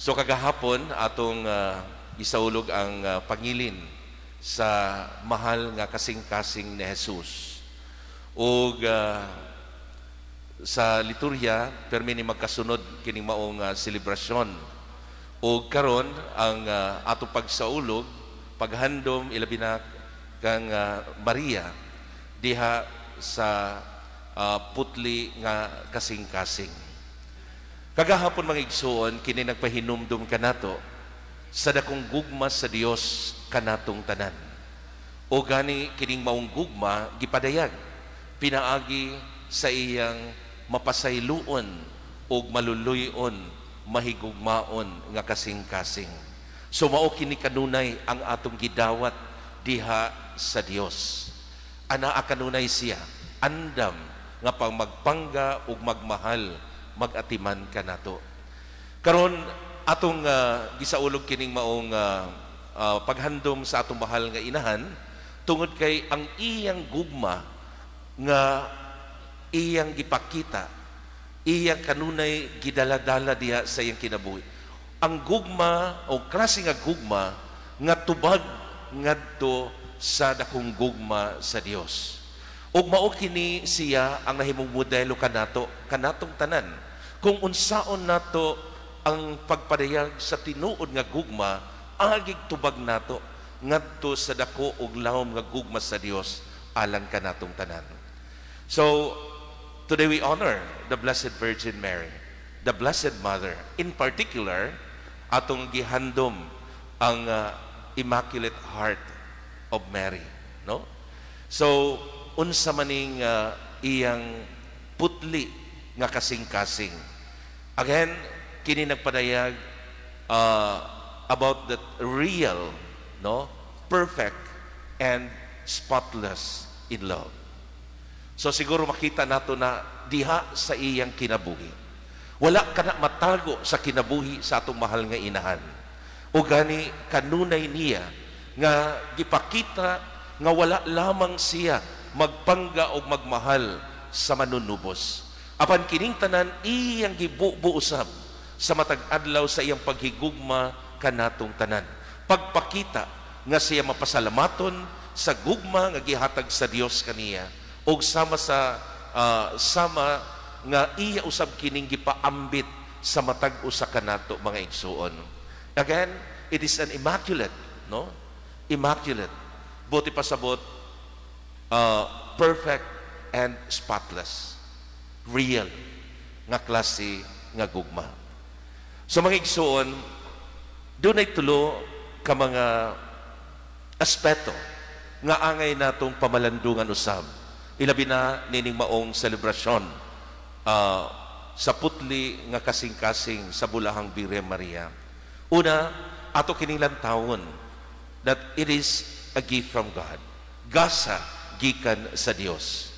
So kagahapon atong uh, isaulog ang uh, ah, pangilin sa mahal nga kasing-kasing ni Jesus. O uh, ah, sa liturhiya, permi ni magkasunod kining maong uh, selebrasyon. O karon ang uh, ato pagsaulog paghandom ilabi na kang uh, Maria diha sa uh, putli nga kasing-kasing. Kagahapon mga igsuon, kini nagpahinumdum kanato sa dakong gugma sa Dios kanatong tanan. O gani kining maong gugma gipadayag pinaagi sa iyang mapasayloon o maluluyon mahigugmaon nga kasing-kasing. So mao kini kanunay ang atong gidawat diha sa Dios. Ana kanunay siya andam nga pang magpangga ug magmahal magatiman ka nato. Karon atong uh, gisaulog kining maong uh, uh, paghandom sa atong mahal nga inahan tungod kay ang iyang gugma nga iyang gipakita iyang kanunay gidala-dala diha sa iyang kinabuhi. Ang gugma o klase nga gugma nga tubag ngadto sa dakong gugma sa Dios. Ug mao kini siya ang nahimong modelo kanato kanatong tanan kung unsaon nato ang pagpadayag sa tinuod nga gugma agig tubag nato ngadto sa dako og lawom nga gugma sa Dios alang kanatong tanan so today we honor the blessed virgin mary the blessed mother in particular atong gihandom ang uh, immaculate heart of mary no so unsa maning uh, iyang putli nga kasing-kasing. Again, kini nagpadayag uh, about that real, no, perfect and spotless in love. So siguro makita nato na diha sa iyang kinabuhi. Wala ka na matago sa kinabuhi sa atong mahal nga inahan. O gani kanunay niya nga gipakita nga wala lamang siya magpangga o magmahal sa manunubos Apan kining tanan iyang gibubo usab sa matag adlaw sa iyang paghigugma kanatong tanan. Pagpakita nga siya mapasalamaton sa gugma nga gihatag sa Dios kaniya og sama sa uh, sama nga iya usab kining gipaambit sa matag usa kanato mga igsuon. Again, it is an immaculate, no? Immaculate. Buti pa uh, perfect and spotless real nga klase nga gugma. So mga igsoon, doon ay tulo ka mga aspeto nga angay natong pamalandungan usab. Ilabi na nining maong selebrasyon uh, sa putli nga kasing-kasing sa bulahang Birem Maria. Una, ato kinilang taon that it is a gift from God. Gasa gikan sa Dios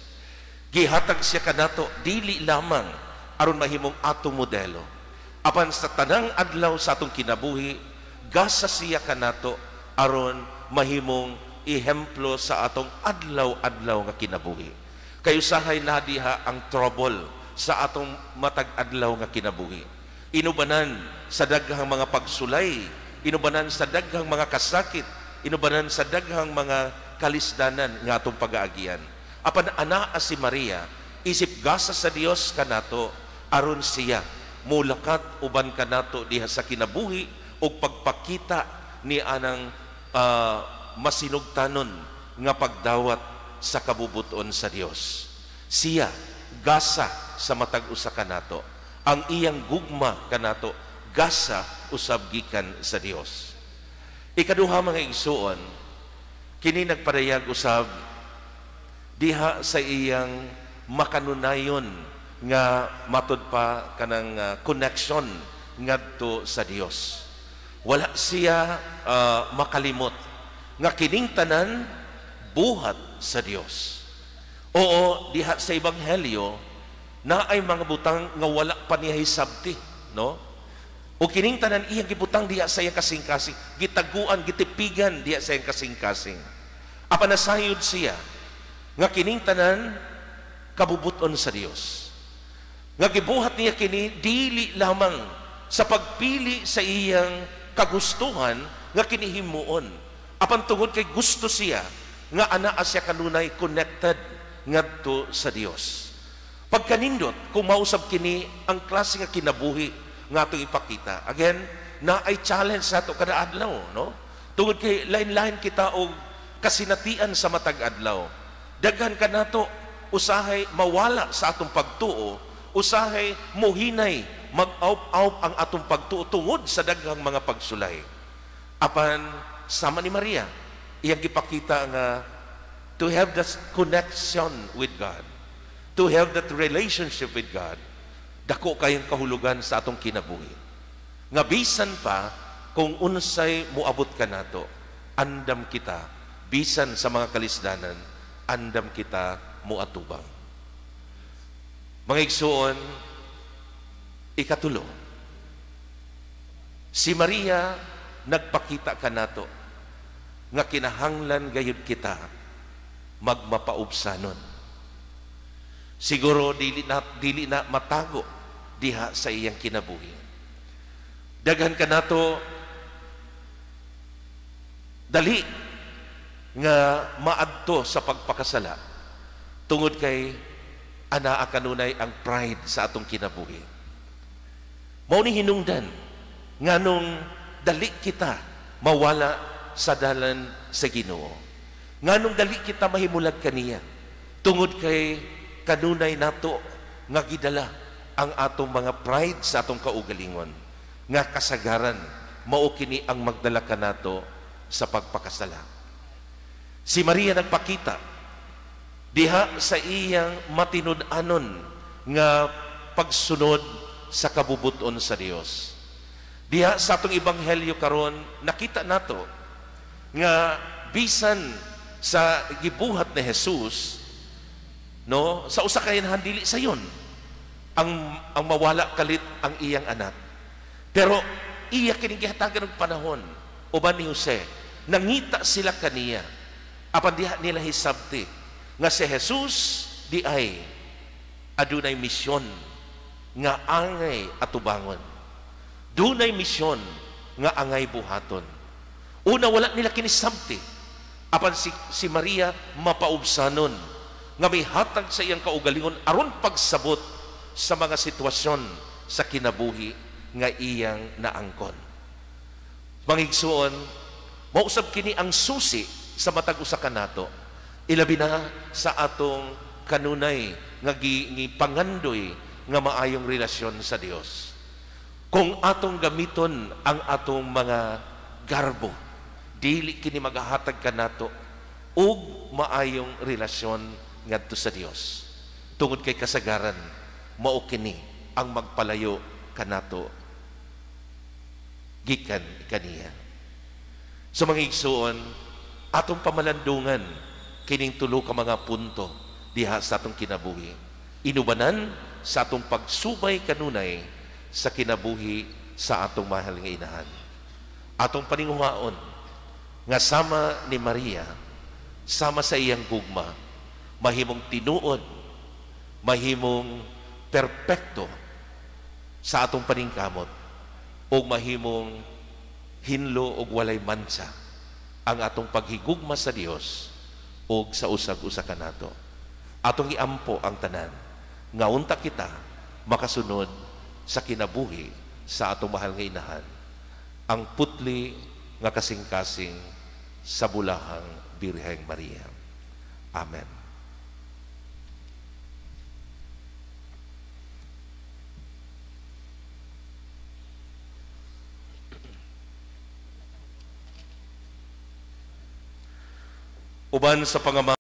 gihatag siya kanato dili lamang aron mahimong atong modelo apan sa tanang adlaw sa atong kinabuhi gasa siya kanato aron mahimong ihemplo sa atong adlaw-adlaw nga kinabuhi kay usahay na diha ang trouble sa atong matag adlaw nga kinabuhi inubanan sa daghang mga pagsulay inubanan sa daghang mga kasakit inubanan sa daghang mga kalisdanan nga atong pag-aagian apan anaa si Maria isip gasa sa Dios kanato aron siya mulakat uban kanato diha sa kinabuhi ug pagpakita ni anang uh, masinugtanon nga pagdawat sa kabubuton sa Dios. Siya gasa sa matag usa kanato. Ang iyang gugma kanato gasa usab gikan sa Dios. Ikaduha mga igsuon, kini nagparayag usab diha sa iyang makanunayon nga matod pa kanang uh, ah, connection ngadto sa Dios. Wala siya uh, makalimot nga kining tanan buhat sa Dios. Oo, diha sa ebanghelyo na ay mga butang nga wala pa niya hisabti, no? O kining tanan iyang gibutang diha sa iyang kasing-kasing, gitaguan, gitipigan diha sa iyang kasing-kasing. Apanasayod siya nga kining tanan kabubuton sa Dios. Nga gibuhat niya kini dili lamang sa pagpili sa iyang kagustuhan nga kinihimuon apan tungod kay gusto siya nga anaa siya kanunay connected ngadto sa Dios. Pagkanindot kung mausab kini ang klase nga kinabuhi nga atong ipakita. Again, na ay challenge sa ato kada adlaw, no? Tungod kay lain-lain kita og kasinatian sa matag adlaw daghan ka nato usahay mawala sa atong pagtuo usahay mohinay mag-aup-aup ang atong pagtuo tungod sa daghang mga pagsulay apan sama ni Maria iyang gipakita nga to have that connection with God to have that relationship with God dako kayong kahulugan sa atong kinabuhi nga bisan pa kung unsay muabot ka nato andam kita bisan sa mga kalisdanan andam kita mo atubang. Mga igsuon, ikatulo, si Maria, nagpakita ka nato nga kinahanglan gayud kita magmapaubsanon. Siguro dili na dili na matago diha sa iyang kinabuhi. Daghan ka nato dali nga maadto sa pagpakasala tungod kay anaa kanunay ang pride sa atong kinabuhi. Mao ni hinungdan nganong dali kita mawala sa dalan sa Ginoo. Nganong dali kita mahimulag kaniya tungod kay kanunay nato nga gidala ang atong mga pride sa atong kaugalingon nga kasagaran mao kini ang magdala kanato sa pagpakasala. Si Maria nagpakita diha sa iyang matinud-anon nga pagsunod sa kabubuton sa Dios. Diha sa atong ebanghelyo karon nakita nato nga bisan sa gibuhat ni Jesus no sa usa ka dili sayon ang ang mawala kalit ang iyang anak. Pero iya kini gihatagan og panahon uban ni Jose nangita sila kaniya apan diha nila hisabti nga si Jesus di ay adunay misyon nga angay atubangon. Dunay misyon nga angay buhaton. Una wala nila kinisabti apan si, si Maria mapaubsanon nga may hatag sa iyang kaugalingon aron pagsabot sa mga sitwasyon sa kinabuhi nga iyang naangkon. Mangigsuon, mausab kini ang susi sa matag usa ka nato. Ilabi na sa atong kanunay nga gipangandoy nga maayong relasyon sa Dios. Kung atong gamiton ang atong mga garbo, dili kini magahatag kanato og maayong relasyon ngadto sa Dios. Tungod kay kasagaran mao kini ang magpalayo kanato gikan kaniya. Sa so, mga igsuon, atong pamalandungan kining tulo ka mga punto diha sa atong kinabuhi inubanan sa atong pagsubay kanunay sa kinabuhi sa atong mahal nga inahan atong paninguhaon nga sama ni Maria sama sa iyang gugma mahimong tinuod mahimong perpekto sa atong paningkamot o mahimong hinlo o walay mansa ang atong paghigugma sa Dios ug sa usag-usa kanato. Atong iampo ang tanan nga unta kita makasunod sa kinabuhi sa atong mahal nga inahan ang putli nga kasing-kasing sa bulahang Birheng Maria. Amen. uban sa pangamang